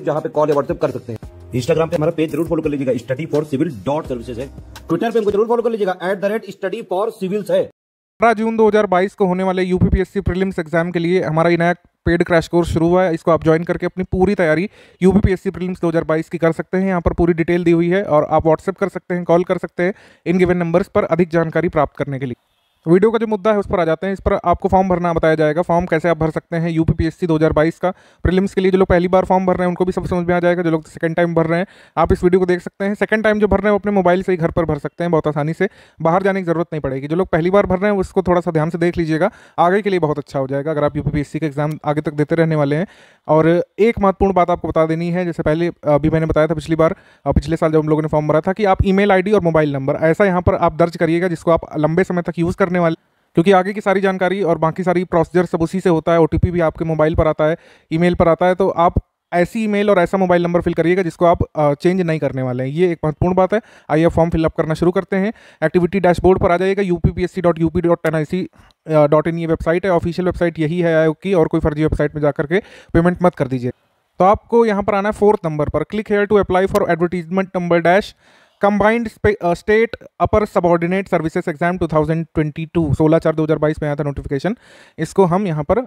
WhatsApp जहाँ पे call या व्हाट्सएप कर सकते हैं इंस्टाग्राम पे हमारा पेज जरूर फॉलो कर लीजिएगा study for civil dot services है ट्विटर पे जरूर फॉलो कर लीजिएगा at the rate study for civils है अठारह जून 2022 को होने वाले यूपीपीएससी प्रीलिम्स एग्जाम के लिए हमारा इनायक पेड क्रैश कोर्स शुरू हुआ है इसको आप ज्वाइन करके अपनी पूरी तैयारी यूपीपीएससी प्रीलिम्स 2022 की कर सकते हैं यहाँ पर पूरी डिटेल दी हुई है और आप व्हाट्सएप कर सकते हैं कॉल कर सकते हैं इन गिवन नंबर्स पर अधिक जानकारी प्राप्त करने के लिए वीडियो का जो मुद्दा है उस पर आ जाते हैं इस पर आपको फॉर्म भरना बताया जाएगा फॉर्म कैसे आप भर सकते हैं यू पी 2022 का प्रीलिम्स के लिए जो लोग पहली बार फॉर्म भर रहे हैं उनको भी सब समझ में आ जाएगा जो लोग सेकंड टाइम भर रहे हैं आप इस वीडियो को देख सकते हैं सेकंड टाइम जो भर रहे हैं वो अपने मोबाइल से ही घर पर भर सकते हैं बहुत आसानी से बाहर जाने की जरूरत नहीं पड़ेगी जो लोग पहली बार भर रहे हैं उसको थोड़ा सा ध्यान से देख लीजिएगा आगे के लिए बहुत अच्छा हो जाएगा अगर आप यू पी का एग्जाम आगे तक देते रहने वाले हैं और एक महत्वपूर्ण बात आपको बता देनी है जैसे पहले अभी मैंने बताया था पिछली बार पिछले साल जब हम लोगों ने फॉर्म भरा था कि आप ई मेल और मोबाइल नंबर ऐसा यहाँ पर आप दर्ज करिएगा जिसको आप लंबे समय तक यूज़ कर करने वाले क्योंकि आगे की सारी जानकारी और बाकी सारी प्रोसीजर सब उसी से होता है ओ भी आपके मोबाइल पर आता है ईमेल पर आता है तो आप ऐसी ईमेल और ऐसा मोबाइल नंबर फिल करिएगा जिसको आप चेंज नहीं करने वाले हैं ये एक महत्वपूर्ण बात है आइए फॉर्म फिलअप करना शुरू करते हैं एक्टिविटी डैशबोर्ड पर आ जाएगा U P P S C dot U P dot N I C dot in ये वेबसाइट है ऑफिशियल वेबसाइट यही है आयोग की और कोई फर्जी वेबसाइट में जाकर के पेमेंट मत कर दीजिए तो आपको यहाँ पर आना है फोर्थ नंबर पर click here to apply for advertisement number dash combined state upper subordinate services exam 2022 सोलह चार 2022 में आया था नोटिफिकेशन इसको हम यहाँ पर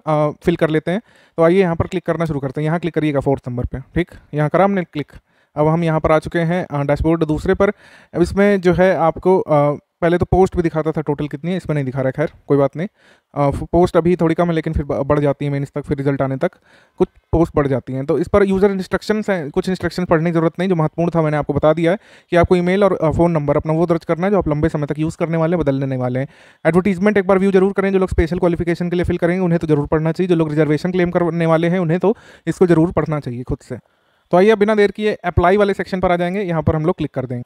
फिल uh, कर लेते हैं तो आइए यहाँ पर क्लिक करना शुरू करते हैं यहाँ क्लिक करिएगा फोर्थ नंबर पे ठीक यहाँ करा हमने क्लिक अब हम यहाँ पर आ चुके हैं डैशबोर्ड uh, दूसरे पर अब इसमें जो है आपको uh, पहले तो पोस्ट भी दिखाता था टोटल कितनी है इसमें नहीं दिखा रहा है खैर कोई बात नहीं आ, पोस्ट अभी थोड़ी कम है लेकिन फिर बढ़ जाती है मेन्स तक फिर रिजल्ट आने तक कुछ पोस्ट बढ़ जाती हैं तो इस पर यूज़र इंस्ट्रक्शन हैं कुछ इंस्ट्रक्शन पढ़ने की ज़रूरत नहीं जो महत्वपूर्ण था मैंने आपको बता दिया है कि आपको ई और फ़ोन नंबर अपना वो दर्ज करना है जो आप लंबे समय तक यूज़ करने वाले हैं बदलने वाले हैं एडवर्टीजमेंट एक बार व्यू जरूर करें जो लोग स्पेशल क्वालिफिकेशन के लिए फिल करेंगे उन्हें तो जरूर पढ़ना चाहिए जो लोग रिजर्वेशन क्लेम करने वाले हैं उन्हें तो इसको जरूर पढ़ना चाहिए खुद से तो आइए बिना देर किए अप्लाई वाले सेक्शन पर आ जाएंगे यहाँ पर हम लोग क्लिक कर देंगे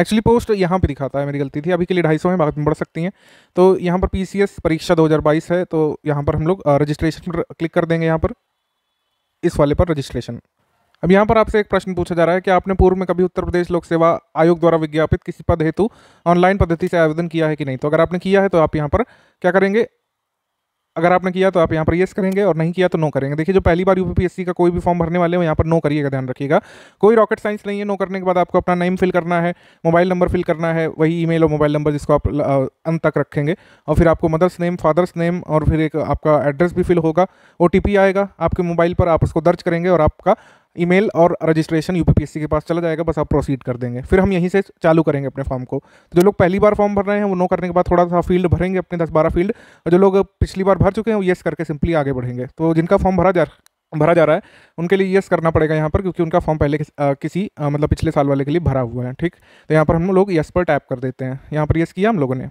एक्चुअली पोस्ट यहाँ पे दिखाता है मेरी गलती थी अभी के लिए ढाई सौ है बाद में बढ़ सकती हैं तो यहाँ पर पी परीक्षा दो है तो यहाँ पर हम लोग रजिस्ट्रेशन पर क्लिक कर देंगे यहाँ पर इस वाले पर रजिस्ट्रेशन अब यहाँ पर आपसे एक प्रश्न पूछा जा रहा है कि आपने पूर्व में कभी उत्तर प्रदेश लोक सेवा आयोग द्वारा विज्ञापित किसी पद हेतु ऑनलाइन पद्धति से आवेदन किया है कि नहीं तो अगर आपने किया है तो आप यहाँ पर क्या करेंगे अगर आपने किया तो आप यहाँ पर येस करेंगे और नहीं किया तो नो करेंगे देखिए जो पहली बार यूपीपीएससी का कोई भी फॉर्म भरने वाले हो यहाँ पर नो करिएगा ध्यान रखिएगा कोई रॉकेट साइंस नहीं है नो करने के बाद आपको अपना नेम फिल करना है मोबाइल नंबर फिल करना है वही ई और मोबाइल नंबर जिसको आप अंत तक रखेंगे और फिर आपको मदर्स नेम फादर्स नेम और फिर एक आपका एड्रेस भी फिल होगा ओ आएगा आपके मोबाइल पर आप उसको दर्ज करेंगे और आपका ईमेल और रजिस्ट्रेशन यूपीपीएससी के पास चला जाएगा बस आप प्रोसीड कर देंगे फिर हम यहीं से चालू करेंगे अपने फॉर्म को तो जो लोग पहली बार फॉर्म भर रहे हैं वो नो करने के बाद थोड़ा सा फील्ड भरेंगे अपने दस बारह फील्ड और जो लोग पिछली बार भर चुके हैं वो येस करके सिंपली आगे बढ़ेंगे तो जिनका फॉर्म भरा जा भरा जा रहा है उनके लिए येस करना पड़ेगा यहाँ पर क्योंकि उनका फॉर्म पहले किस, आ, किसी आ, मतलब पिछले साल वाले के लिए भरा हुआ है ठीक तो यहाँ पर हम लोग येस पर टैप कर देते हैं यहाँ पर येस किया हम लोगों ने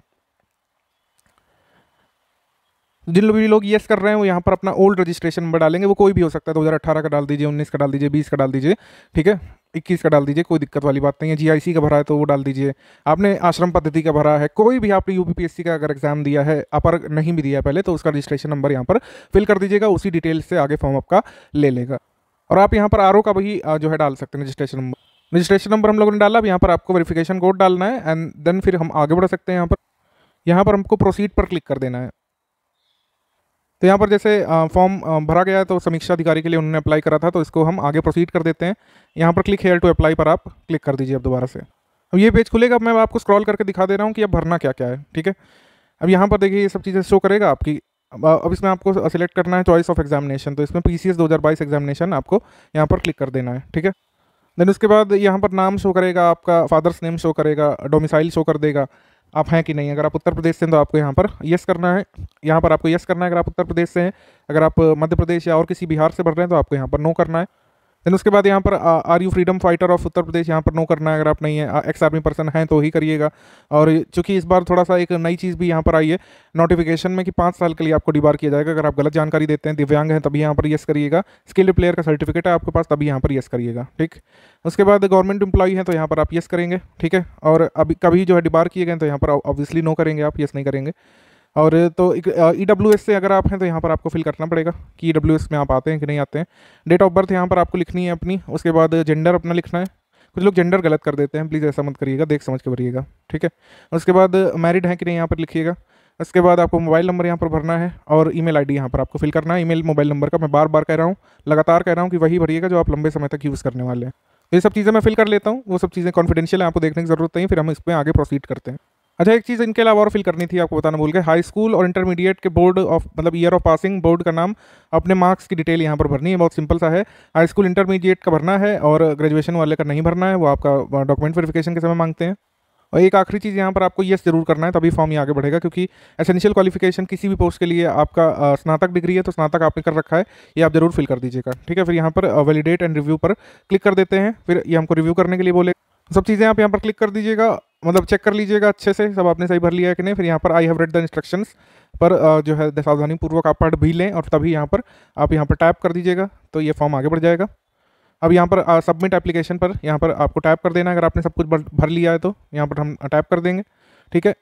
जिन भी लोग येस कर रहे हैं वो यहाँ पर अपना ओल्ड रजिस्ट्रेशन नंबर डालेंगे वो कोई भी हो सकता है दो तो हज़ार अठारह का डाल दीजिए उन्नीस का डाल दीजिए बीस का डाल दीजिए ठीक है इक्कीस का डाल दीजिए कोई दिक्कत वाली बात नहीं है जीआईसी का भरा है तो वो डाल दीजिए आपने आश्रम पद्धति का भरा है कोई भी आपने यूपीपीएससी का अगर एग्जाम दिया है अपर नहीं भी दिया पहले तो उसका रजिस्ट्रेशन नंबर यहाँ पर फिल कर दीजिएगा उसी डिटेल से आगे फॉर्म आपका ले लेगा और आप यहाँ पर आर का भी जो है डाल सकते हैं रजिस्ट्रेशन नंबर रजिस्ट्रेशन नंबर हम लोगों ने डाला अब यहाँ पर आपको वेरिफिकेशन कोड डालना है एंड देन फिर हम आगे बढ़ सकते हैं यहाँ पर यहाँ पर हमको प्रोसीड पर क्लिक कर देना है तो यहाँ पर जैसे फॉर्म भरा गया है तो समीक्षा अधिकारी के लिए उन्होंने अप्लाई करा था तो इसको हम आगे प्रोसीड कर देते हैं यहाँ पर क्लिक हेयर टू अप्लाई पर आप क्लिक कर दीजिए अब दोबारा से अब ये पेज खुलेगा अब मैं आपको स्क्रॉल करके दिखा दे रहा हूँ कि अब भरना क्या क्या है ठीक है अब यहाँ पर देखिए ये सब चीज़ें शो करेगा आपकी अब इसमें आपको सिलेक्ट करना है चॉइस ऑफ एग्जामिनेशन तो इसमें पी सी एस दो हज़ार बाईस एग्जामिनेशन आपको यहाँ पर क्लिक कर देना है ठीक है देन उसके बाद यहाँ पर नाम शो करेगा आपका फादर्स नेम शो करेगा डोमिसाइल शो कर देगा आप हैं कि नहीं अगर आप उत्तर प्रदेश से हैं तो आपको यहाँ पर यस करना है यहाँ पर आपको यस करना है अगर आप उत्तर प्रदेश से हैं अगर आप मध्य प्रदेश या और किसी बिहार से भर रहे हैं तो आपको यहाँ पर नो करना है देन उसके बाद यहाँ पर are you freedom fighter of Uttar Pradesh यहाँ पर नो करना है अगर आप नहीं है एक्स आर्मी पर्सन हैं तो ही करिएगा और चूंकि इस बार थोड़ा सा एक नई चीज़ भी यहाँ पर आई है नोटिफिकेशन में कि पाँच साल के लिए आपको डिबार किया जाएगा अगर आप गलत जानकारी देते हैं दिव्यांग हैं तभी यहाँ पर येस करिएगा स्किल्ड प्लेयर का सर्टिफिकेट है आपके पास तभी यहाँ पर येस करिएगा ठीक उसके बाद गवर्नमेंट एम्प्लॉई है तो यहाँ पर आप येस करेंगे ठीक है और अभी कभी जो है डिबार किए गए तो यहाँ पर ऑब्वियसली नो करेंगे आप येस नहीं करेंगे और तो ई डब्ल्यू एस से अगर आप हैं तो यहाँ पर आपको फिल करना पड़ेगा कि ई डब्ल्यू एस में आप आते हैं कि नहीं आते हैं डेट ऑफ बर्थ यहाँ पर आपको लिखनी है अपनी उसके बाद जेंडर अपना लिखना है कुछ लोग जेंडर गलत कर देते हैं प्लीज़ ऐसा मत करिएगा देख समझ के भरिएगा ठीक है उसके बाद मैरिड हैं कि नहीं यहाँ पर लिखिएगा उसके बाद आपको मोबाइल नंबर यहाँ पर भरना है और ईमेल आईडी यहाँ पर आपको फिल करना है ईमेल मोबाइल नंबर का मैं बार बार कह रहा हूँ लगातार कह रहा हूँ कि वही भरिएगा जो आप लंबे समय तक यूज़ करने वाले हैं तो ये सब चीज़ें मैं फिल कर लेता हूँ वो सब चीज़ें कॉन्फिडेंशियल है आपको देखने की जरूरत नहीं फिर हम इस पर आगे प्रोसीड करते हैं अच्छा एक चीज़ इनके अलावा और फिल करनी थी आपको बताना भूल गए हाई स्कूल और इंटरमीडिएट के बोर्ड ऑफ मतलब ईयर ऑफ पासिंग बोर्ड का नाम अपने मार्क्स की डिटेल यहाँ पर भरनी है बहुत सिंपल सा है हाई स्कूल इंटरमीडिएट का भरना है और ग्रेजुएशन वाले का नहीं भरना है वो आपका डॉक्यूमेंट वेरिफिकेशन के समय मांगते हैं और एक आखिरी चीज़ यहाँ पर आपको येस जरूर करना है तभी फॉर्म ही आगे बढ़ेगा क्योंकि एसेंशियल क्वालिफिकेशन किसी भी पोस्ट के लिए आपका स्नातक डिग्री है तो स्नातक आपने कर रखा है ये आप जरूर फिल कर दीजिएगा ठीक है फिर यहाँ पर वैलिडेट एंड रिव्यू पर क्लिक कर देते हैं फिर ये हमको रिव्यू करने के लिए बोले सब चीज़ें आप यहाँ पर क्लिक कर दीजिएगा मतलब चेक कर लीजिएगा अच्छे से सब आपने सही भर लिया है कि नहीं फिर यहाँ पर I have read the instructions पर जो है सावधानी पूर्वक आप पढ़ भी लें और तभी यहाँ पर आप यहाँ पर टैप कर दीजिएगा तो ये फॉर्म आगे बढ़ जाएगा अब यहाँ पर सबमिट एप्लीकेशन पर यहाँ पर आपको टैप कर देना अगर आपने सब कुछ भर लिया है तो यहाँ पर हम टैप कर देंगे ठीक है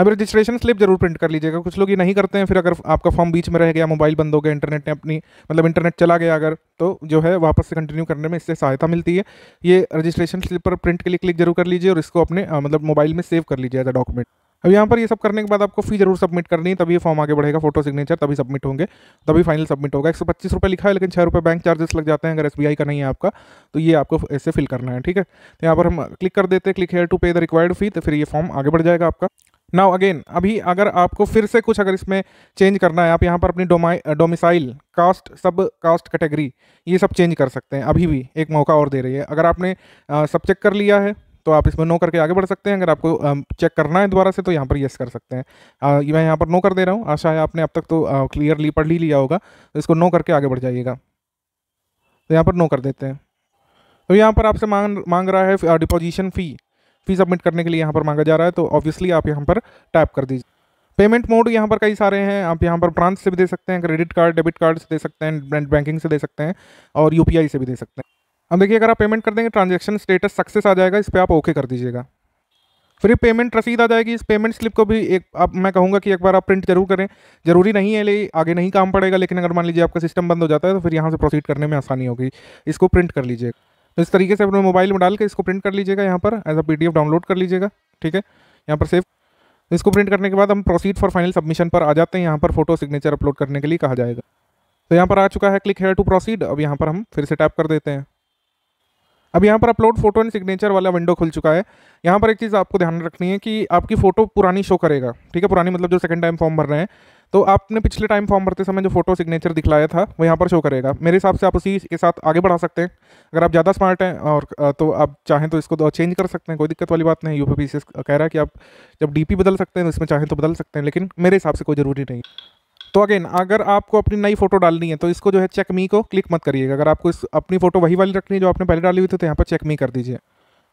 अब रजिस्ट्रेशन स्लिप जरूर प्रिंट कर लीजिएगा कुछ लोग ये नहीं करते हैं फिर अगर आपका फॉर्म बीच में रह गया मोबाइल बंद हो गया इंटरनेट ने अपनी मतलब इंटरनेट चला गया अगर तो जो है वापस से कंटिन्यू करने में इससे सहायता मिलती है ये रजिस्ट्रेशन स्लिप पर प्रिंट के लिए क्लिक जरूर कर लीजिए और इसको अपने मतलब मोबाइल में सेव कर लीजिए एज अ डॉक्यूमेंट अब यहाँ पर ये सब करने के बाद आपको फी जरूर सबमिट करनी है तभी ये फॉर्म आगे बढ़ेगा फोटो सिग्नेचर तभी सबमिट होंगे तभी फाइनल सबमिट होगा एक सौ पच्चीस रुपये लिखा है लेकिन छः रुपये बैंक चार्जेस लग जाते हैं अगर एस का नहीं है आपका तो ये आपको ऐसे फिल करना है ठीक है तो यहाँ पर हम क्लिक कर देते हैं click here to pay the required fee तो फिर ये फॉर्म आगे बढ़ जाएगा आपका नाउ अगेन अभी अगर आपको फिर से कुछ अगर इसमें चेंज करना है आप यहाँ पर अपनी domicile caste sub caste category ये सब चेंज कर सकते हैं अभी भी एक मौका और दे रही है अगर आपने आ, सब चेक कर लिया है तो आप इसमें नो करके आगे बढ़ सकते हैं अगर आपको आ, चेक करना है दोबारा से तो यहाँ पर येस कर सकते हैं आ, मैं यहाँ पर नो कर दे रहा हूँ आशा है आपने अब तक तो क्लियरली पढ़ ही लिया होगा तो इसको नो करके आगे बढ़ जाइएगा तो यहाँ पर नो कर देते हैं तो यहाँ पर आपसे मांग मांग रहा है डिपोजिशन फ़ी फी सबमिट करने के लिए यहाँ पर मांगा जा रहा है तो ऑब्वियसली आप यहाँ पर टैप कर दीजिए पेमेंट मोड यहाँ पर कई सारे हैं आप यहाँ पर ब्रांच से भी दे सकते हैं क्रेडिट कार्ड डेबिट कार्ड से दे सकते हैं नेट बैंकिंग से दे सकते हैं और यू से भी दे सकते हैं अब देखिए अगर आप पेमेंट कर देंगे ट्रांजेक्शन स्टेटस सक्सेस आ जाएगा इस पर आप ओके कर दीजिएगा फिर पेमेंट रसीद आ जाएगी इस पेमेंट स्लिप को भी एक आप मैं कहूँगा कि एक बार आप प्रिंट जरूर करें जरूरी नहीं है ले आगे नहीं काम पड़ेगा लेकिन अगर मान लीजिए आपका सिस्टम बंद हो जाता है तो फिर यहाँ से प्रोसीड करने में आसानी होगी इसको प्रिंट कर लीजिएगा तो इस तरीके से अपने मोबाइल में डाल के इसको प्रिंट कर लीजिएगा यहाँ पर एज अ पी डाउनलोड कर लीजिएगा ठीक है यहाँ पर सेव इसको प्रिंट करने के बाद हम प्रोसीड फॉर फाइनल सबमिशन पर आ जाते हैं यहाँ पर फोटो सिग्नेचर अपलोड करने के लिए कहा जाएगा तो यहाँ पर आ चुका है क्लिक हेयर टू प्रोसीड अब यहाँ पर हम फिर से टैप कर देते हैं अब यहाँ पर अपलोड फोटो एंड सिग्नेचर वाला विंडो खुल चुका है यहाँ पर एक चीज़ आपको ध्यान रखनी है कि आपकी फ़ोटो पुरानी शो करेगा ठीक है पुरानी मतलब जो सेकंड टाइम फॉर्म भर रहे हैं तो आपने पिछले टाइम फॉर्म भरते समय जो फोटो सिग्नेचर दिखलाया था वो यहाँ पर शो करेगा मेरे हिसाब से आप उसी के साथ आगे बढ़ा सकते हैं अगर आप ज़्यादा स्मार्ट हैं और तो आप चाहें तो इसको तो चेंज कर सकते हैं कोई दिक्कत वाली बात नहीं यू पी कह रहा है कि आप जब डी बदल सकते हैं तो इसमें चाहें तो बदल सकते हैं लेकिन मेरे हिसाब से कोई ज़रूरी नहीं तो अगेन अगर आपको अपनी नई फोटो डालनी है तो इसको जो है चेक मी को क्लिक मत करिएगा अगर आपको इस अपनी फ़ोटो वही वाली रखनी है जो आपने पहले डाली हुई थी तो यहाँ पर चेक मी कर दीजिए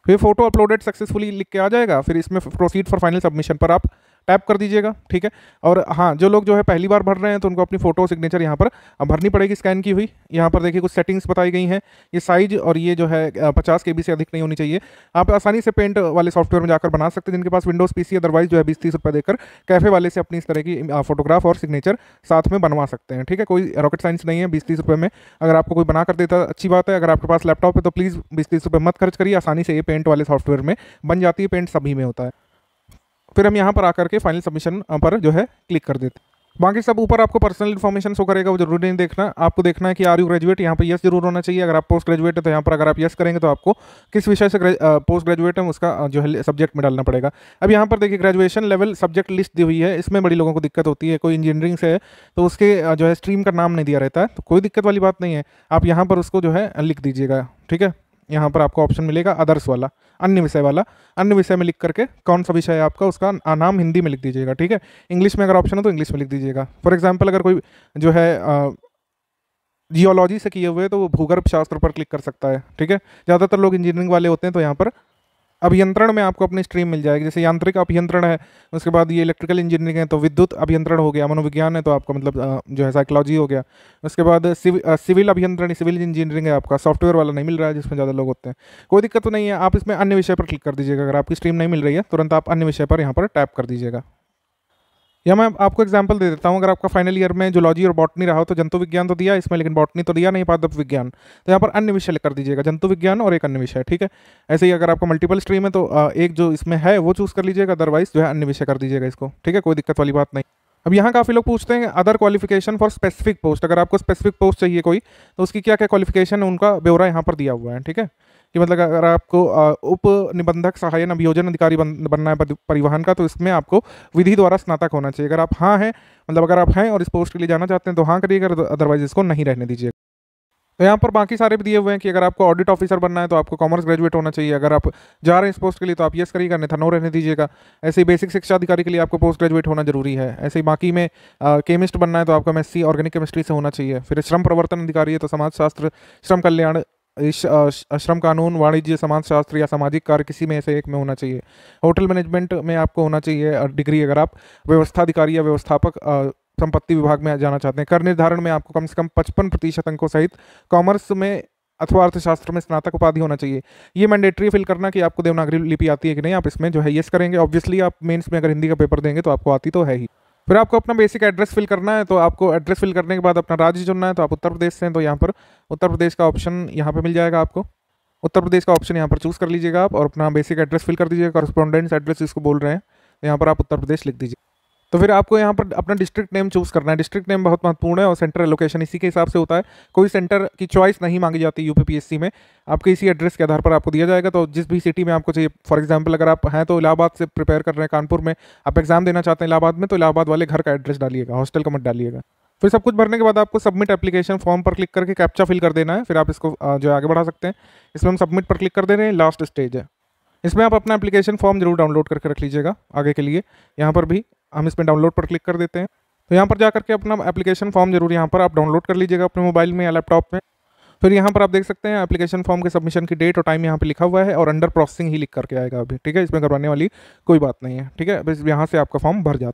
फिर फोटो अपलोडेड सक्सेसफुली लिख के आ जाएगा फिर इसमें प्रोसीड फॉर फाइनल सबमिशन पर आप टैप कर दीजिएगा ठीक है और हाँ जो लोग जो है पहली बार भर रहे हैं तो उनको अपनी फोटो सिग्नेचर यहाँ पर भरनी पड़ेगी स्कैन की हुई यहाँ पर देखिए कुछ सेटिंग्स बताई गई हैं ये साइज और ये जो है पचास के से अधिक नहीं होनी चाहिए आप आसानी से पेंट वाले सॉफ्टवेयर में जाकर बना सकते हैं जिनके पास विंडोज़ पी अदरवाइज जो है बीस तीस रुपये देकर कैफे वाले से अपनी इस तरह की फोटोग्राफ और सिग्नेचर साथ में बनवा सकते हैं ठीक है कोई रॉकेट साइंस नहीं है बीस तीस रुपये में अगर आपको कोई बना कर देता अच्छी बात है अगर आपके पास लैपटॉप है तो प्लीज़ बीस तीस रुपये मत खर्च करिए आसानी से ये पेंट वाले सॉफ्टवेयर में बन जाती है पेंट सभी में होता है फिर हम यहाँ पर आकर के फाइनल सबमिशन पर जो है क्लिक कर देते बाकी सब ऊपर आपको पर्सनल इन्फॉर्मेशन शो करेगा वो जरूरी नहीं देखना आपको देखना है कि आर यू ग्रेजुएट यहाँ पर यस जरूर होना चाहिए अगर आप पोस्ट ग्रेजुएट है तो यहाँ पर अगर आप यस करेंगे तो आपको किस विषय से पोस्ट ग्रेजुएट है उसका जो है सब्जेक्ट में डालना पड़ेगा अब यहाँ पर देखिए ग्रेजुएशन लेवल सब्जेक्ट लिस्ट दी हुई है इसमें बड़ी लोगों को दिक्कत होती है कोई इंजीनियरिंग से है तो उसके जो है स्ट्रीम का नाम नहीं दिया रहता है तो कोई दिक्कत वाली बात नहीं है आप यहाँ पर उसको जो है लिख दीजिएगा ठीक है यहाँ पर आपको ऑप्शन मिलेगा अदर्स वाला अन्य विषय वाला अन्य विषय में लिख करके कौन सा विषय है आपका उसका नाम हिंदी में लिख दीजिएगा ठीक है इंग्लिश में अगर ऑप्शन है तो इंग्लिश में लिख दीजिएगा फॉर एग्जाम्पल अगर कोई जो है जियोलॉजी से किए हुए तो वो भूगर्भ शास्त्र पर क्लिक कर सकता है ठीक है ज़्यादातर लोग इंजीनियरिंग वाले होते हैं तो यहाँ पर अभियंत्रण में आपको अपनी स्ट्रीम मिल जाएगी जैसे यांत्रिक अभियंत्रण है उसके बाद ये इलेक्ट्रिकल इंजीनियरिंग है तो विद्युत अभियंत्रण हो गया मनोविज्ञान है तो आपका मतलब जो है साइकोलॉजी हो गया उसके बाद सिविल अभियंत्रण सिविल इंजीनियरिंग है आपका सॉफ्टवेयर वाला नहीं मिल रहा है जिसमें ज़्यादा लोग होते हैं कोई दिक्कत तो नहीं है आप इसमें अन्य विषय पर क्लिक कर दीजिएगा अगर आपकी स्ट्रीम नहीं मिल रही है तुरंत आप अन्य विषय पर यहाँ पर टैप कर दीजिएगा या मैं आपको एग्जाम्पल दे देता हूँ अगर आपका फाइनल ईयर में जोलॉजी और बॉटनी रहा हो तो जंतु विज्ञान तो दिया इसमें लेकिन बॉटनी तो दिया नहीं पादप विज्ञान तो यहाँ पर अन्य विषय कर दीजिएगा जंतु विज्ञान और एक अन्य विषय ठीक है ऐसे ही अगर आपका मल्टीपल स्ट्रीम है तो एक जो इसमें है वो चूज़ कर लीजिएगा अदरवाइज जो है अन्य विषय कर दीजिएगा इसको ठीक है कोई दिक्कत वाली बात नहीं अब यहाँ काफ़ी लोग पूछते हैं other qualification for specific post अगर आपको स्पेसिफिक पोस्ट चाहिए कोई तो उसकी क्या क्या क्वालिफिकेशन है उनका ब्यौरा यहाँ पर दिया हुआ है ठीक है कि मतलब अगर आपको उप निबंधक सहायन अभियोजन अधिकारी बन, बनना है परिवहन का तो इसमें आपको विधि द्वारा स्नातक होना चाहिए अगर आप हाँ हैं मतलब अगर आप हैं और इस पोस्ट के लिए जाना चाहते हैं तो हाँ करिएगा अदरवाइज इसको नहीं रहने दीजिएगा तो यहाँ पर बाकी सारे भी दिए हुए हैं कि अगर आपको ऑडिट ऑफिसर बनना है तो आपको कॉमर्स ग्रेजुएट होना चाहिए अगर आप जा रहे हैं इस पोस्ट के लिए तो आप यस करिएगा अन्यथा नो रहने दीजिएगा ऐसे ही बेसिक शिक्षा अधिकारी के लिए आपको पोस्ट ग्रेजुएट होना जरूरी है ऐसे ही बाकी में केमिस्ट बनना है तो आपका एम ऑर्गेनिक केमिस्ट्री से होना चाहिए फिर श्रम प्रवर्तन अधिकारी है तो समाजशास्त्र श्रम कल्याण श्रम कानून वाणिज्य समाजशास्त्र या सामाजिक कार्य किसी में से एक में होना चाहिए होटल मैनेजमेंट में आपको होना चाहिए डिग्री अगर आप व्यवस्था अधिकारी या व्यवस्थापक संपत्ति विभाग में जाना चाहते हैं कर निर्धारण में आपको कम से कम पचपन प्रतिशत अंकों सहित कॉमर्स में अथवा अर्थशास्त्र में स्नातक उपाधि होना चाहिए ये मैंडेटरी फिल करना कि आपको देवनागरी लिपि आती है कि नहीं आप इसमें जो है येस करेंगे ऑब्वियसली आप मेंस में अगर हिंदी का पेपर देंगे तो आपको आती तो है ही फिर आपको अपना बेसिक एड्रेस फिल करना है तो आपको एड्रेस फिल करने के बाद अपना राज्य चुनना है तो आप उत्तर प्रदेश से हैं तो यहाँ पर उत्तर प्रदेश का ऑप्शन यहाँ पर मिल जाएगा आपको उत्तर प्रदेश का ऑप्शन यहाँ पर चूज़ कर लीजिएगा आप और अपना बेसिक एड्रेस फिल कर दीजिएगा कॉरस्पॉन्डेंट्स एड्रेस जिसको बोल रहे हैं तो यहाँ पर आप उत्तर प्रदेश लिख दीजिए तो फिर आपको यहाँ पर अपना डिस्ट्रिक्ट नेम चूज़ करना है डिस्ट्रिक्ट नेम बहुत महत्वपूर्ण है और सेंटर एलोकेशन इसी के हिसाब से होता है कोई सेंटर की चॉइस नहीं मांगी जाती यूपीपीएससी में आपके इसी एड्रेस के आधार पर आपको दिया जाएगा तो जिस भी सिटी में आपको चाहिए फॉर एग्जाम्पल अगर आप हैं तो इलाहाबाद से प्रिपेयर कर रहे हैं कानपुर में आप एग्जाम देना चाहते हैं इलाहाबाद में तो इलाहाबाद वाले घर का एड्रेस डालिएगा हॉस्टल का मत डालिएगा फिर सब कुछ भरने के बाद आपको सबमिट एप्लीकेशन फॉर्म पर क्लिक करके कैप्चा फिल कर देना है फिर आप इसको जो आगे बढ़ा सकते हैं इसमें हम सबमिट पर क्लिक कर दे रहे हैं लास्ट स्टेज है इसमें आप अपना एप्लीकेशन फॉर्म जरूर डाउनलोड करके रख लीजिएगा आगे के लिए यहाँ पर भी हम इसमें डाउनलोड पर क्लिक कर देते हैं तो यहाँ पर जाकर के अपना एप्लीकेशन फॉर्म जरूर यहाँ पर आप डाउनलोड कर लीजिएगा अपने मोबाइल में या लैपटॉप में फिर यहाँ पर आप देख सकते हैं एप्लीकेशन फॉर्म के सबमिशन की डेट और टाइम यहाँ पे लिखा हुआ है और अंडर प्रोसेसिंग ही लिख करके आएगा अभी ठीक है इसमें करवाने वाली कोई बात नहीं है ठीक है बस यहाँ से आपका फॉर्म भर जाता है